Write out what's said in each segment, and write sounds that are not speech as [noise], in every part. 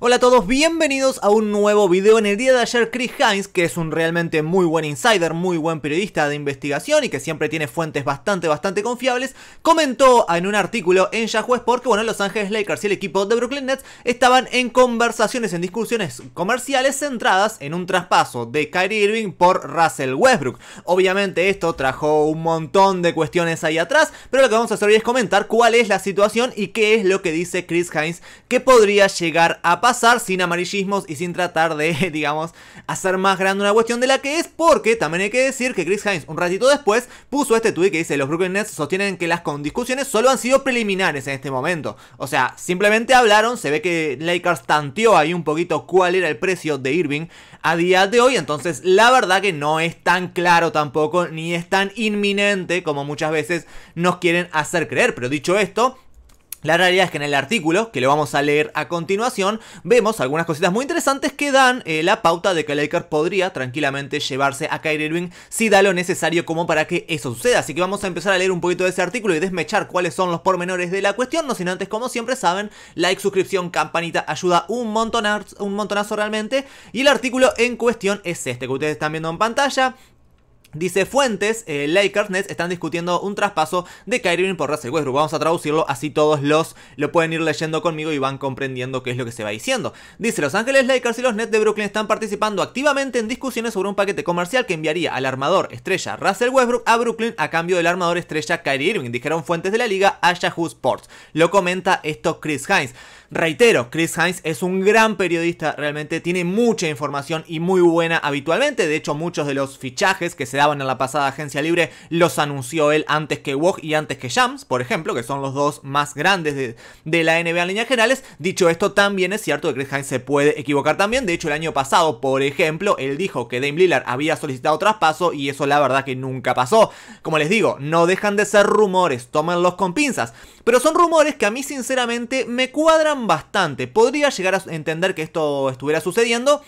Hola a todos, bienvenidos a un nuevo video. En el día de ayer Chris Hines, que es un realmente muy buen insider, muy buen periodista de investigación y que siempre tiene fuentes bastante, bastante confiables, comentó en un artículo en Yahoo Sports que bueno, los Ángeles Lakers y el equipo de Brooklyn Nets estaban en conversaciones, en discusiones comerciales centradas en un traspaso de Kyrie Irving por Russell Westbrook. Obviamente esto trajo un montón de cuestiones ahí atrás, pero lo que vamos a hacer hoy es comentar cuál es la situación y qué es lo que dice Chris Hines que podría llegar a pasar pasar sin amarillismos y sin tratar de, [laughs] digamos, hacer más grande una cuestión de la que es, porque también hay que decir que Chris Hines, un ratito después, puso este tweet que dice: Los Brooklyn Nets sostienen que las discusiones solo han sido preliminares en este momento. O sea, simplemente hablaron, se ve que Lakers tanteó ahí un poquito cuál era el precio de Irving a día de hoy, entonces la verdad que no es tan claro tampoco, ni es tan inminente como muchas veces nos quieren hacer creer. Pero dicho esto, la realidad es que en el artículo, que lo vamos a leer a continuación, vemos algunas cositas muy interesantes que dan eh, la pauta de que Laker podría tranquilamente llevarse a Kyrie Irving si da lo necesario como para que eso suceda. Así que vamos a empezar a leer un poquito de ese artículo y desmechar cuáles son los pormenores de la cuestión. No sin antes, como siempre saben, like, suscripción, campanita, ayuda un, un montonazo realmente. Y el artículo en cuestión es este que ustedes están viendo en pantalla. Dice fuentes, eh, Lakers Nets están discutiendo un traspaso de Kyrie Irving por Russell Westbrook. Vamos a traducirlo, así todos los lo pueden ir leyendo conmigo y van comprendiendo qué es lo que se va diciendo. Dice, Los Ángeles Lakers y los Nets de Brooklyn están participando activamente en discusiones sobre un paquete comercial que enviaría al armador estrella Russell Westbrook a Brooklyn a cambio del armador estrella Kyrie Irving. Dijeron fuentes de la liga a Yahoo Sports. Lo comenta esto Chris Hines. Reitero, Chris Hines es un gran periodista, realmente tiene mucha información y muy buena habitualmente. De hecho, muchos de los fichajes que se daban en la pasada agencia libre los anunció él antes que Wog y antes que Shams, por ejemplo, que son los dos más grandes de, la NBA en líneas generales. Dicho esto, también es cierto que Chris Hines se puede equivocar también. De hecho, el año pasado, por ejemplo, él dijo que Dame Lillard había solicitado traspaso y eso la verdad que nunca pasó. Como les digo, no dejan de ser rumores, tómenlos con pinzas. Pero son rumores que a mí sinceramente me cuadran bastante. Podría llegar a entender que esto estuviera sucediendo.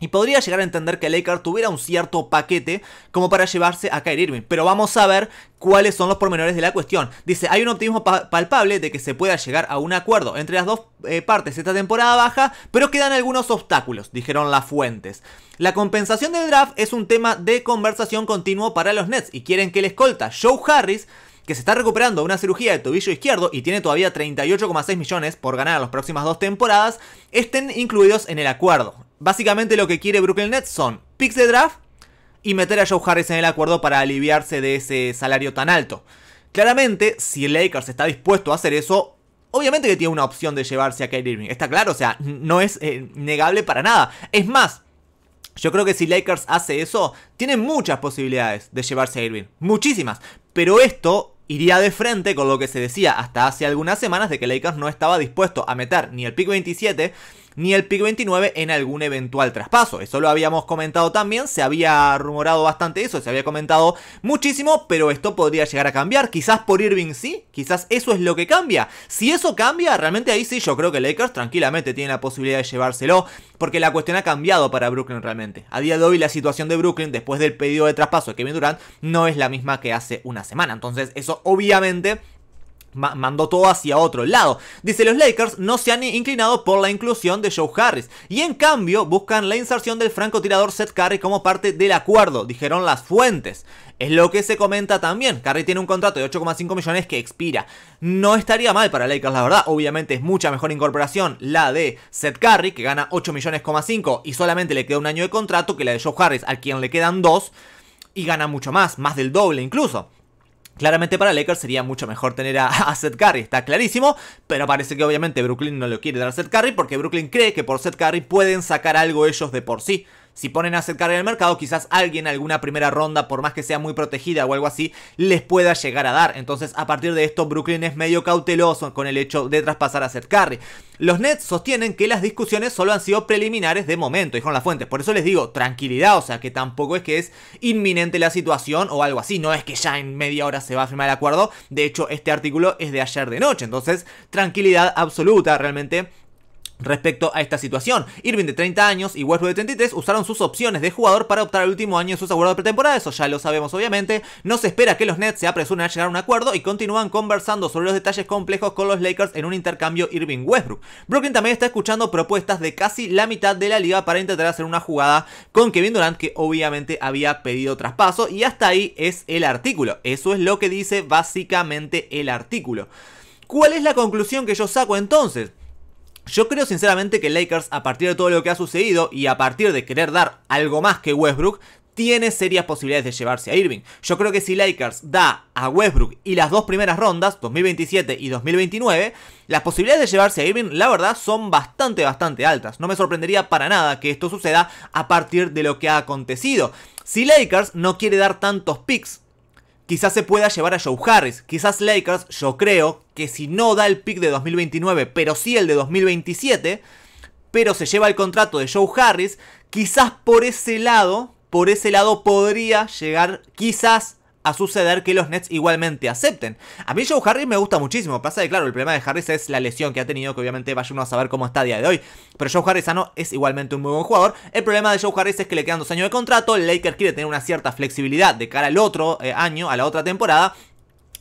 Y podría llegar a entender que Lakers tuviera un cierto paquete como para llevarse a Kyrie Irving. Pero vamos a ver cuáles son los pormenores de la cuestión. Dice, hay un optimismo palpable de que se pueda llegar a un acuerdo entre las dos eh, partes esta temporada baja, pero quedan algunos obstáculos, dijeron las fuentes. La compensación del draft es un tema de conversación continuo para los Nets y quieren que le escolta Joe Harris que se está recuperando de una cirugía de tobillo izquierdo y tiene todavía 38,6 millones por ganar las próximas dos temporadas, estén incluidos en el acuerdo. Básicamente lo que quiere Brooklyn Nets son picks de draft y meter a Joe Harris en el acuerdo para aliviarse de ese salario tan alto. Claramente, si Lakers está dispuesto a hacer eso, obviamente que tiene una opción de llevarse a Kyrie Irving. Está claro, o sea, no es eh, negable para nada. Es más, yo creo que si Lakers hace eso, tiene muchas posibilidades de llevarse a Irving. Muchísimas. Pero esto iría de frente con lo que se decía hasta hace algunas semanas de que Lakers no estaba dispuesto a meter ni el pick 27 ni el pick 29 en algún eventual traspaso. Eso lo habíamos comentado también, se había rumorado bastante eso, se había comentado muchísimo, pero esto podría llegar a cambiar. Quizás por Irving sí, quizás eso es lo que cambia. Si eso cambia, realmente ahí sí yo creo que Lakers tranquilamente tiene la posibilidad de llevárselo, porque la cuestión ha cambiado para Brooklyn realmente. A día de hoy la situación de Brooklyn después del pedido de traspaso de Kevin Durant no es la misma que hace una semana. Entonces eso obviamente mandó todo hacia otro lado. Dice, los Lakers no se han inclinado por la inclusión de Joe Harris y en cambio buscan la inserción del francotirador Seth Curry como parte del acuerdo, dijeron las fuentes. Es lo que se comenta también. Curry tiene un contrato de 8,5 millones que expira. No estaría mal para Lakers, la verdad. Obviamente es mucha mejor incorporación la de Seth Curry, que gana 8 millones,5 y solamente le queda un año de contrato, que la de Joe Harris, a quien le quedan dos y gana mucho más, más del doble incluso. Claramente para Lakers sería mucho mejor tener a, a, Seth Curry, está clarísimo, pero parece que obviamente Brooklyn no lo quiere dar a Seth Curry porque Brooklyn cree que por Seth Curry pueden sacar algo ellos de por sí. Si ponen a acercar en el mercado, quizás alguien, alguna primera ronda, por más que sea muy protegida o algo así, les pueda llegar a dar. Entonces, a partir de esto, Brooklyn es medio cauteloso con el hecho de traspasar a Seth Curry. Los Nets sostienen que las discusiones solo han sido preliminares de momento, en las fuentes. Por eso les digo, tranquilidad, o sea, que tampoco es que es inminente la situación o algo así. No es que ya en media hora se va a firmar el acuerdo. De hecho, este artículo es de ayer de noche. Entonces, tranquilidad absoluta, realmente Respecto a esta situación, Irving de 30 años y Westbrook de 33 usaron sus opciones de jugador para optar al último año en sus acuerdos de pretemporada, eso ya lo sabemos obviamente. No se espera que los Nets se apresuren a llegar a un acuerdo y continúan conversando sobre los detalles complejos con los Lakers en un intercambio Irving-Westbrook. Brooklyn también está escuchando propuestas de casi la mitad de la liga para intentar hacer una jugada con Kevin Durant que obviamente había pedido traspaso y hasta ahí es el artículo. Eso es lo que dice básicamente el artículo. ¿Cuál es la conclusión que yo saco entonces? Yo creo sinceramente que Lakers, a partir de todo lo que ha sucedido y a partir de querer dar algo más que Westbrook, tiene serias posibilidades de llevarse a Irving. Yo creo que si Lakers da a Westbrook y las dos primeras rondas, 2027 y 2029, las posibilidades de llevarse a Irving, la verdad, son bastante, bastante altas. No me sorprendería para nada que esto suceda a partir de lo que ha acontecido. Si Lakers no quiere dar tantos picks quizás se pueda llevar a Joe Harris. Quizás Lakers, yo creo que si no da el pick de 2029, pero sí el de 2027, pero se lleva el contrato de Joe Harris, quizás por ese lado, por ese lado podría llegar quizás a suceder que los Nets igualmente acepten. A mí Joe Harris me gusta muchísimo. Pasa que, claro, el problema de Harris es la lesión que ha tenido, que obviamente vaya uno a saber cómo está a día de hoy. Pero Joe Harris sano es igualmente un muy buen jugador. El problema de Joe Harris es que le quedan dos años de contrato. Lakers quiere tener una cierta flexibilidad de cara al otro eh, año, a la otra temporada.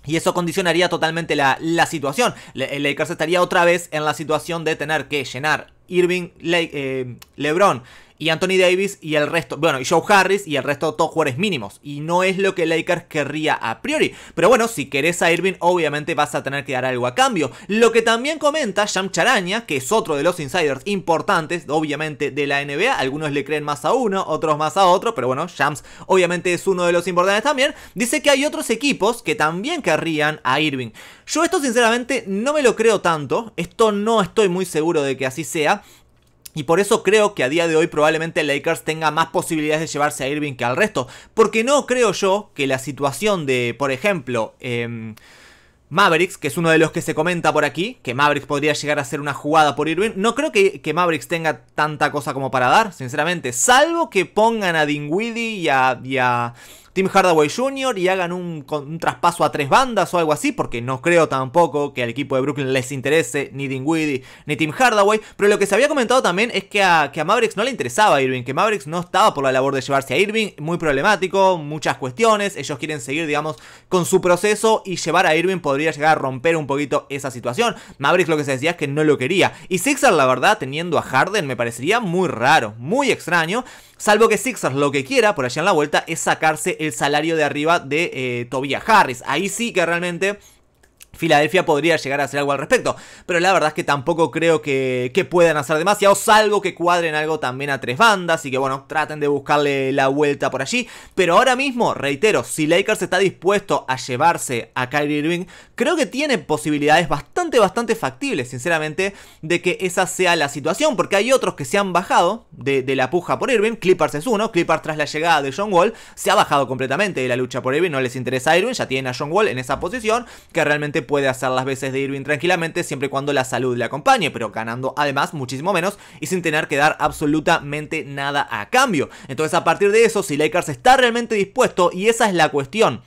Y eso condicionaría totalmente la, situación. el Lakers estaría otra vez en la situación de tener que llenar Irving, eh, LeBron, y Anthony Davis y el resto, bueno, y Joe Harris y el resto de todos jugadores mínimos. Y no es lo que Lakers querría a priori. Pero bueno, si querés a Irving, obviamente vas a tener que dar algo a cambio. Lo que también comenta Sham Charaña, que es otro de los insiders importantes, obviamente, de la NBA. Algunos le creen más a uno, otros más a otro, pero bueno, Shams obviamente es uno de los importantes también. Dice que hay otros equipos que también querrían a Irving. Yo esto sinceramente no me lo creo tanto, esto no estoy muy seguro de que así sea. Y por eso creo que a día de hoy probablemente Lakers tenga más posibilidades de llevarse a Irving que al resto. Porque no creo yo que la situación de, por ejemplo, em, Mavericks, que es uno de los que se comenta por aquí, que Mavericks podría llegar a ser una jugada por Irving. No creo que, Mavericks tenga tanta cosa como para dar, sinceramente. Salvo que pongan a Dingwiddie y y a Tim Hardaway Jr. y hagan un, traspaso a tres bandas o algo así, porque no creo tampoco que al equipo de Brooklyn les interese ni Dinwiddie ni Tim Hardaway. Pero lo que se había comentado también es que a, que Mavericks no le interesaba a Irving, que Mavericks no estaba por la labor de llevarse a Irving, muy problemático, muchas cuestiones. Ellos quieren seguir, digamos, con su proceso y llevar a Irving podría llegar a romper un poquito esa situación. Mavericks lo que se decía es que no lo quería. Y Sixer, la verdad, teniendo a Harden, me parecería muy raro, muy extraño. Salvo que Sixers lo que quiera por allá en la vuelta es sacarse el salario de arriba de eh, Tobias Harris. Ahí sí que realmente Filadelfia podría llegar a hacer algo al respecto. Pero la verdad es que tampoco creo que, puedan hacer demasiado, salvo que cuadren algo también a tres bandas. y que bueno, traten de buscarle la vuelta por allí. Pero ahora mismo, reitero, si Lakers está dispuesto a llevarse a Kyrie Irving, creo que tiene posibilidades bastante, bastante factibles, sinceramente, de que esa sea la situación. Porque hay otros que se han bajado de, de la puja por Irving. Clippers es uno. Clippers tras la llegada de John Wall se ha bajado completamente de la lucha por Irving. No les interesa a Irving, ya tienen a John Wall en esa posición que realmente puede hacer las veces de Irving tranquilamente siempre y cuando la salud le acompañe, pero ganando además muchísimo menos y sin tener que dar absolutamente nada a cambio. Entonces a partir de eso, si Lakers está realmente dispuesto, y esa es la cuestión,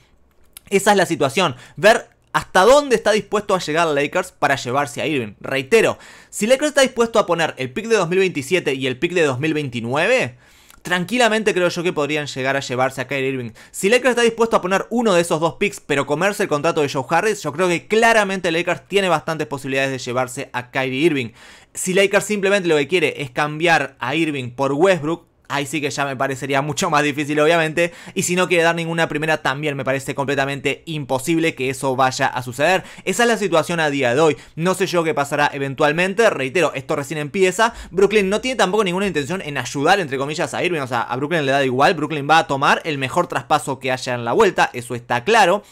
esa es la situación, ver hasta dónde está dispuesto a llegar Lakers para llevarse a Irving. Reitero, si Lakers está dispuesto a poner el pick de 2027 y el pick de 2029 tranquilamente creo yo que podrían llegar a llevarse a Kyrie Irving. Si Lakers está dispuesto a poner uno de esos dos picks, pero comerse el contrato de Joe Harris, yo creo que claramente Lakers tiene bastantes posibilidades de llevarse a Kyrie Irving. Si Lakers simplemente lo que quiere es cambiar a Irving por Westbrook, ahí sí que ya me parecería mucho más difícil obviamente. Y si no quiere dar ninguna primera también me parece completamente imposible que eso vaya a suceder. Esa es la situación a día de hoy. No sé yo qué pasará eventualmente. Reitero, esto recién empieza. Brooklyn no tiene tampoco ninguna intención en ayudar entre comillas a Irving. O sea, a Brooklyn le da igual. Brooklyn va a tomar el mejor traspaso que haya en la vuelta. Eso está claro.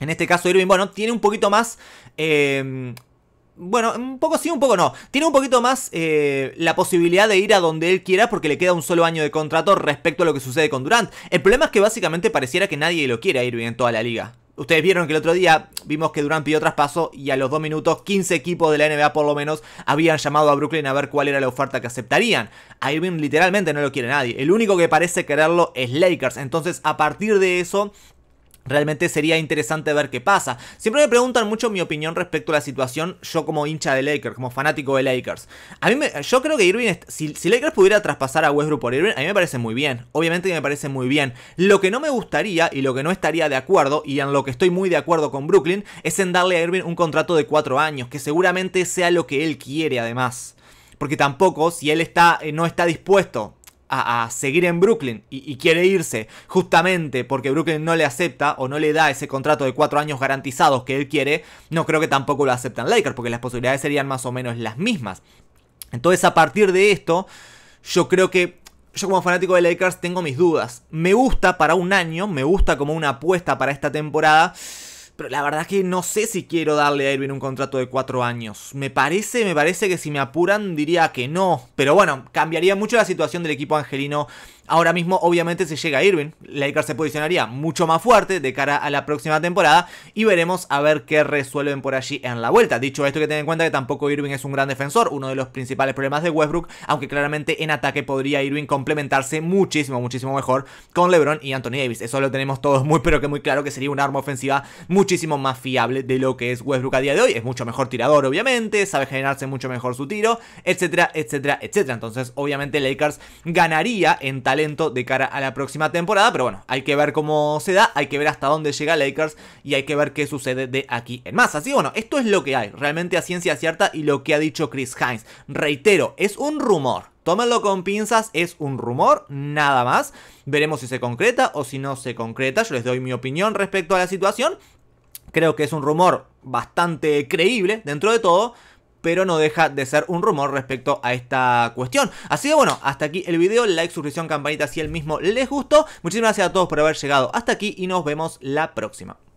En este caso Irving, bueno, tiene un poquito más eh, bueno, un poco sí, un poco no. Tiene un poquito más eh, la posibilidad de ir a donde él quiera porque le queda un solo año de contrato respecto a lo que sucede con Durant. El problema es que básicamente pareciera que nadie lo quiere ir Irving en toda la liga. Ustedes vieron que el otro día vimos que Durant pidió traspaso y a los dos minutos 15 equipos de la NBA por lo menos habían llamado a Brooklyn a ver cuál era la oferta que aceptarían. A Irving literalmente no lo quiere nadie. El único que parece quererlo es Lakers. Entonces a partir de eso Realmente sería interesante ver qué pasa. Siempre me preguntan mucho mi opinión respecto a la situación, yo como hincha de Lakers, como fanático de Lakers. A mí me, yo creo que Irving, si, Lakers pudiera traspasar a Westbrook por Irving, a mí me parece muy bien. Obviamente que me parece muy bien. Lo que no me gustaría y lo que no estaría de acuerdo, y en lo que estoy muy de acuerdo con Brooklyn, es en darle a Irving un contrato de cuatro años, que seguramente sea lo que él quiere además. Porque tampoco, si él está, eh, no está dispuesto a, seguir en Brooklyn y, y, quiere irse justamente porque Brooklyn no le acepta o no le da ese contrato de cuatro años garantizados que él quiere, no creo que tampoco lo aceptan Lakers porque las posibilidades serían más o menos las mismas. Entonces a partir de esto, yo creo que yo como fanático de Lakers tengo mis dudas. Me gusta para un año, me gusta como una apuesta para esta temporada. Pero la verdad es que no sé si quiero darle a Irving un contrato de cuatro años. Me parece, me parece que si me apuran diría que no. Pero bueno, cambiaría mucho la situación del equipo angelino Ahora mismo, obviamente, si llega Irving, Lakers se posicionaría mucho más fuerte de cara a la próxima temporada y veremos a ver qué resuelven por allí en la vuelta. Dicho esto, que ten en cuenta que tampoco Irving es un gran defensor, uno de los principales problemas de Westbrook, aunque claramente en ataque podría Irving complementarse muchísimo, muchísimo mejor con LeBron y Anthony Davis. Eso lo tenemos todos muy, pero que muy claro que sería un arma ofensiva muchísimo más fiable de lo que es Westbrook a día de hoy. Es mucho mejor tirador, obviamente, sabe generarse mucho mejor su tiro, etcétera, etcétera, etcétera. Entonces, obviamente, Lakers ganaría en tal de cara a la próxima temporada. Pero bueno, hay que ver cómo se da, hay que ver hasta dónde llega Lakers y hay que ver qué sucede de aquí en más. Así bueno, esto es lo que hay, realmente a ciencia cierta y lo que ha dicho Chris Hines. Reitero, es un rumor. Tómenlo con pinzas, es un rumor, nada más. Veremos si se concreta o si no se concreta. Yo les doy mi opinión respecto a la situación. Creo que es un rumor bastante creíble dentro de todo pero no deja de ser un rumor respecto a esta cuestión. Así que bueno, hasta aquí el video, like, suscripción, campanita si el mismo les gustó. Muchísimas gracias a todos por haber llegado hasta aquí y nos vemos la próxima.